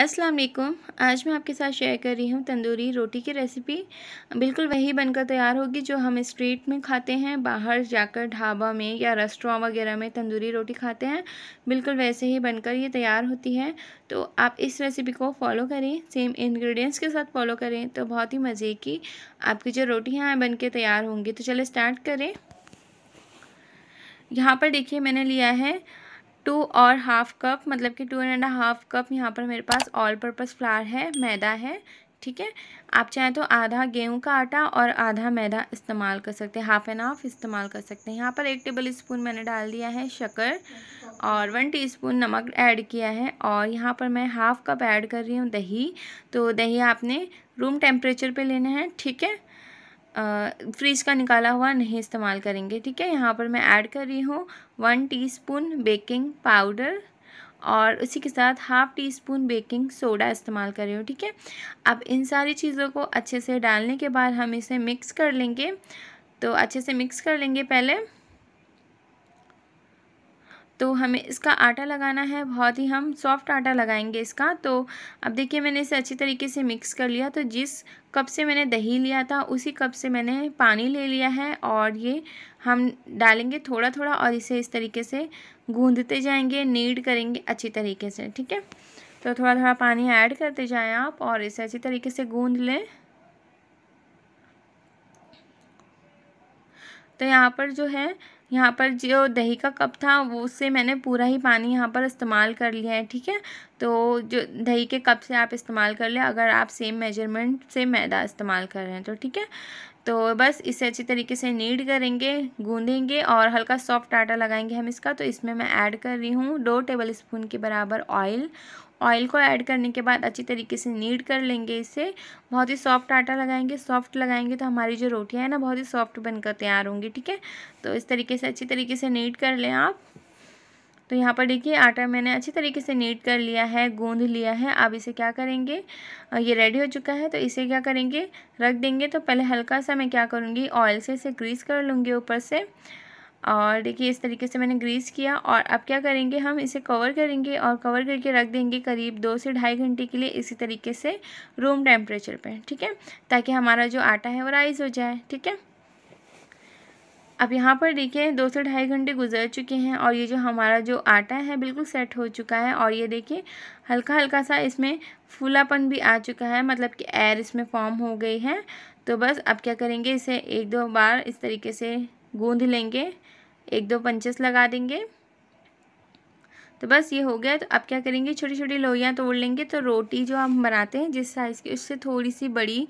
अस्सलाम वालेकुम आज मैं आपके साथ शेयर कर रही हूँ तंदूरी रोटी की रेसिपी बिल्कुल वही बनकर तैयार होगी जो हम स्ट्रीट में खाते हैं बाहर जाकर ढाबा में या रेस्टोरेंट वगैरह में तंदूरी रोटी खाते हैं बिल्कुल वैसे ही बनकर ये तैयार होती है तो आप इस रेसिपी को फॉलो करें सेम इंग्रेडिएंट्स के साथ फॉलो करें तो बहुत ही मज़े की आपकी जो रोटी हैं बन के तैयार होंगी तो चले स्टार्ट करें यहाँ पर देखिए मैंने लिया है टू और हाफ़ कप मतलब कि टू एंड हाफ़ कप यहाँ पर मेरे पास ऑल पर्पज़ फ्लार है मैदा है ठीक है आप चाहें तो आधा गेहूं का आटा और आधा मैदा इस्तेमाल कर सकते हैं हाफ़ एंड हाफ इस्तेमाल कर सकते हैं यहाँ पर एक टेबल स्पून मैंने डाल दिया है शक्कर और वन टीस्पून नमक ऐड किया है और यहाँ पर मैं हाफ़ कप ऐड कर रही हूँ दही तो दही आपने रूम टेम्परेचर पे लेना है ठीक है फ्रिज का निकाला हुआ नहीं इस्तेमाल करेंगे ठीक है यहाँ पर मैं ऐड कर रही हूँ वन टीस्पून बेकिंग पाउडर और उसी के साथ half teaspoon baking soda इस्तेमाल कर रही हूँ ठीक है अब इन सारी चीज़ों को अच्छे से डालने के बाद हम इसे मिक्स कर लेंगे तो अच्छे से मिक्स कर लेंगे पहले तो हमें इसका आटा लगाना है बहुत ही हम सॉफ्ट आटा लगाएंगे इसका तो अब देखिए मैंने इसे अच्छी तरीके से मिक्स कर लिया तो जिस कप से मैंने दही लिया था उसी कप से मैंने पानी ले लिया है और ये हम डालेंगे थोड़ा थोड़ा और इसे इस तरीके से गूंधते जाएंगे नीड करेंगे अच्छी तरीके से ठीक है तो थोड़ा थोड़ा पानी ऐड करते जाएँ आप और इसे अच्छी तरीके से गूँध लें तो यहाँ पर जो है यहाँ पर जो दही का कप था वो उससे मैंने पूरा ही पानी यहाँ पर इस्तेमाल कर लिया है ठीक है तो जो दही के कप से आप इस्तेमाल कर लें अगर आप सेम मेजरमेंट से मैदा इस्तेमाल कर रहे हैं तो ठीक है तो बस इसे अच्छी तरीके से नीड करेंगे गूंदेंगे और हल्का सॉफ्ट आटा लगाएंगे हम इसका तो इसमें मैं ऐड कर रही हूँ दो टेबल स्पून के बराबर ऑयल ऑयल को ऐड करने के बाद अच्छी तरीके से नीड कर लेंगे इसे बहुत ही सॉफ्ट आटा लगाएंगे सॉफ्ट लगाएंगे तो हमारी जो रोटियाँ हैं ना बहुत ही सॉफ्ट बनकर तैयार होंगी ठीक है तो इस तरीके से अच्छी तरीके से नीड कर लें आप तो यहाँ पर देखिए आटा मैंने अच्छी तरीके से नीट कर लिया है गूँध लिया है अब इसे क्या करेंगे ये रेडी हो चुका है तो इसे क्या करेंगे रख देंगे तो पहले हल्का सा मैं क्या करूँगी ऑयल से इसे ग्रीस कर लूँगी ऊपर से और देखिए इस तरीके से मैंने ग्रीस किया और अब क्या करेंगे हम इसे कवर करेंगे और कवर करके रख देंगे करीब दो से ढाई घंटे के लिए इसी तरीके से रूम टेम्परेचर पे ठीक है ताकि हमारा जो आटा है वो राइज़ हो जाए ठीक है अब यहाँ पर देखिए दो से ढाई घंटे गुजर चुके हैं और ये जो हमारा जो आटा है बिल्कुल सेट हो चुका है और ये देखिए हल्का हल्का सा इसमें फूलापन भी आ चुका है मतलब कि एयर इसमें फॉर्म हो गई है तो बस अब क्या करेंगे इसे एक दो बार इस तरीके से गूंध लेंगे एक दो पंचेस लगा देंगे तो बस ये हो गया तो अब क्या करेंगे छोटी छोटी लोहियाँ तोड़ लेंगे तो रोटी जो हम बनाते हैं जिस साइज़ की उससे थोड़ी सी बड़ी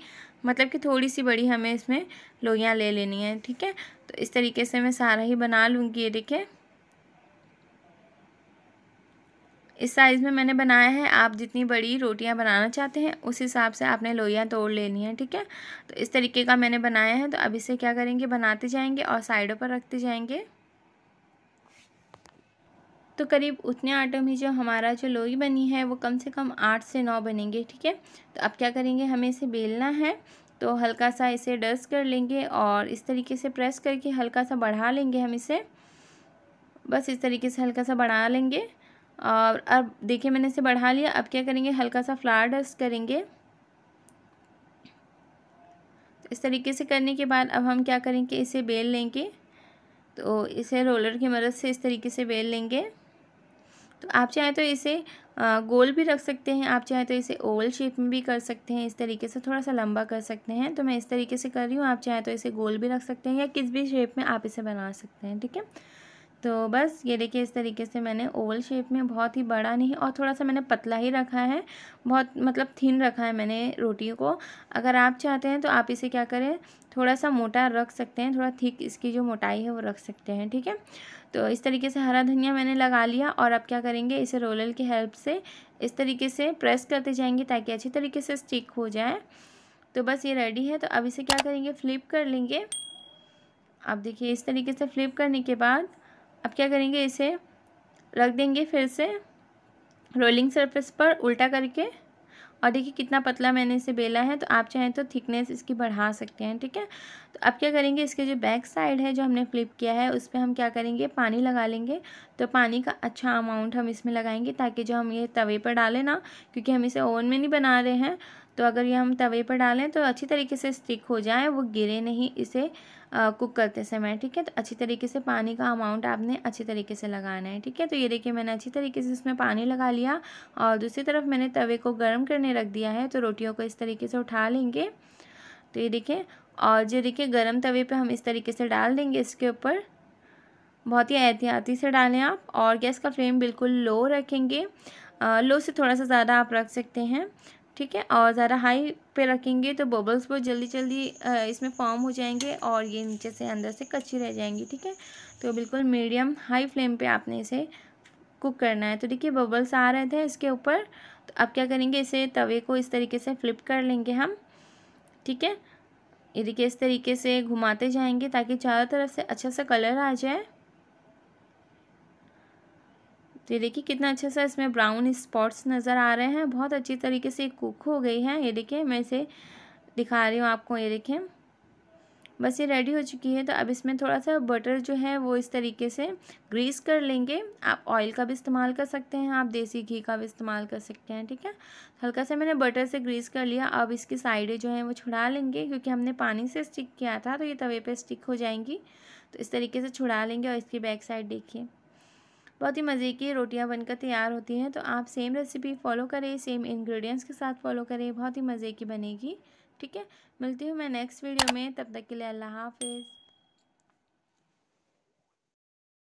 मतलब कि थोड़ी सी बड़ी हमें इसमें लोहियाँ ले लेनी है ठीक है तो इस तरीके से मैं सारा ही बना लूँगी ये देखें इस साइज़ में मैंने बनाया है आप जितनी बड़ी रोटियां बनाना चाहते हैं उस हिसाब से आपने लोइयाँ तोड़ लेनी है ठीक है तो इस तरीके का मैंने बनाया है तो अब इसे क्या करेंगे बनाते जाएंगे और साइडों पर रखते जाएंगे तो करीब उतने आटे में जो हमारा जो लोई बनी है वो कम से कम आठ से नौ बनेंगे ठीक है तो अब क्या करेंगे हमें इसे बेलना है तो हल्का सा इसे डस्ट कर लेंगे और इस तरीके से प्रेस करके हल्का सा बढ़ा लेंगे हम इसे बस इस तरीके से हल्का सा बढ़ा लेंगे और अब देखिए मैंने इसे बढ़ा लिया अब क्या करेंगे हल्का सा फ्लावर डस्ट करेंगे तो इस तरीके से करने के बाद अब हम क्या करेंगे इसे बेल लेंगे तो इसे रोलर की मदद से इस तरीके से बेल लेंगे तो आप चाहें तो इसे गोल भी रख सकते हैं आप चाहें तो इसे ओवल शेप में भी कर सकते हैं इस तरीके से थोड़ा सा लंबा कर सकते हैं तो मैं इस तरीके से कर रही हूँ आप चाहें तो इसे गोल भी रख सकते हैं या किस भी शेप में आप इसे बना सकते हैं ठीक है तो बस ये देखिए इस तरीके से मैंने ओवल शेप में बहुत ही बड़ा नहीं और थोड़ा सा मैंने पतला ही रखा है बहुत मतलब थिन रखा है मैंने रोटी को अगर आप चाहते हैं तो आप इसे क्या करें थोड़ा सा मोटा रख सकते हैं थोड़ा थिक इसकी जो मोटाई है वो रख सकते हैं ठीक है तो इस तरीके से हरा धनिया मैंने लगा लिया और अब क्या करेंगे इसे रोलर की हेल्प से इस तरीके से प्रेस करते जाएंगे ताकि अच्छी तरीके से स्टिक हो जाए तो बस ये रेडी है तो अब इसे क्या करेंगे फ्लिप कर लेंगे आप देखिए इस तरीके से फ्लिप करने के बाद अब क्या करेंगे इसे रख देंगे फिर से रोलिंग सरफेस पर उल्टा करके और देखिए कितना पतला मैंने इसे बेला है तो आप चाहें तो थिकनेस इसकी बढ़ा सकते हैं ठीक है तो अब क्या करेंगे इसके जो बैक साइड है जो हमने फ्लिप किया है उस पर हम क्या करेंगे पानी लगा लेंगे तो पानी का अच्छा अमाउंट हम इसमें लगाएंगे ताकि जो हम ये तवे पर डालें ना क्योंकि हम इसे ओवन में नहीं बना रहे हैं तो अगर ये हम तवे पर डालें तो अच्छी तरीके से स्टिक हो जाए वो गिरे नहीं इसे कुक करते समय ठीक है तो अच्छी तरीके से पानी का अमाउंट आपने अच्छी तरीके से लगाना है ठीक है तो ये देखिए मैंने अच्छी तरीके से इसमें पानी लगा लिया और दूसरी तरफ मैंने तवे को गर्म करने रख दिया है तो रोटियों को इस तरीके से उठा लेंगे तो ये देखिए और जो देखिए गर्म तवे पर हम इस तरीके से डाल देंगे इसके ऊपर बहुत ही एहतियाती से डालें आप और गैस का फ्लेम बिल्कुल लो रखेंगे लो से थोड़ा सा ज़्यादा आप रख सकते हैं ठीक है और ज़रा हाई पे रखेंगे तो बबल्स बहुत जल्दी जल्दी इसमें फॉर्म हो जाएंगे और ये नीचे से अंदर से कच्ची रह जाएंगी ठीक है तो बिल्कुल मीडियम हाई फ्लेम पे आपने इसे कुक करना है तो देखिए बबल्स आ रहे थे इसके ऊपर तो अब क्या करेंगे इसे तवे को इस तरीके से फ्लिप कर लेंगे हम ठीक है ये देखिए इस तरीके से घुमाते जाएंगे ताकि चारों तरफ से अच्छा सा कलर आ जाए तो ये देखिए कितना अच्छे सा इसमें ब्राउन स्पॉट्स नज़र आ रहे हैं बहुत अच्छी तरीके से कुक हो गई है ये देखिए मैं इसे दिखा रही हूँ आपको ये देखिए बस ये रेडी हो चुकी है तो अब इसमें थोड़ा सा बटर जो है वो इस तरीके से ग्रीस कर लेंगे आप ऑयल का भी इस्तेमाल कर सकते हैं आप देसी घी का भी इस्तेमाल कर सकते हैं ठीक है हल्का सा मैंने बटर से ग्रीस कर लिया अब इसकी साइडें जो हैं वो छुड़ा लेंगे क्योंकि हमने पानी से स्टिक किया था तो ये तवे पर स्टिक हो जाएंगी तो इस तरीके से छुड़ा लेंगे और इसकी बैक साइड देखिए बहुत ही मज़े की रोटियां बनकर तैयार होती हैं तो आप सेम रेसिपी फॉलो करें सेम इंग्रेडिएंट्स के साथ फॉलो करें बहुत ही मज़े की बनेगी ठीक है मिलती हूँ मैं नेक्स्ट वीडियो में तब तक के लिए अल्लाह हाफिज़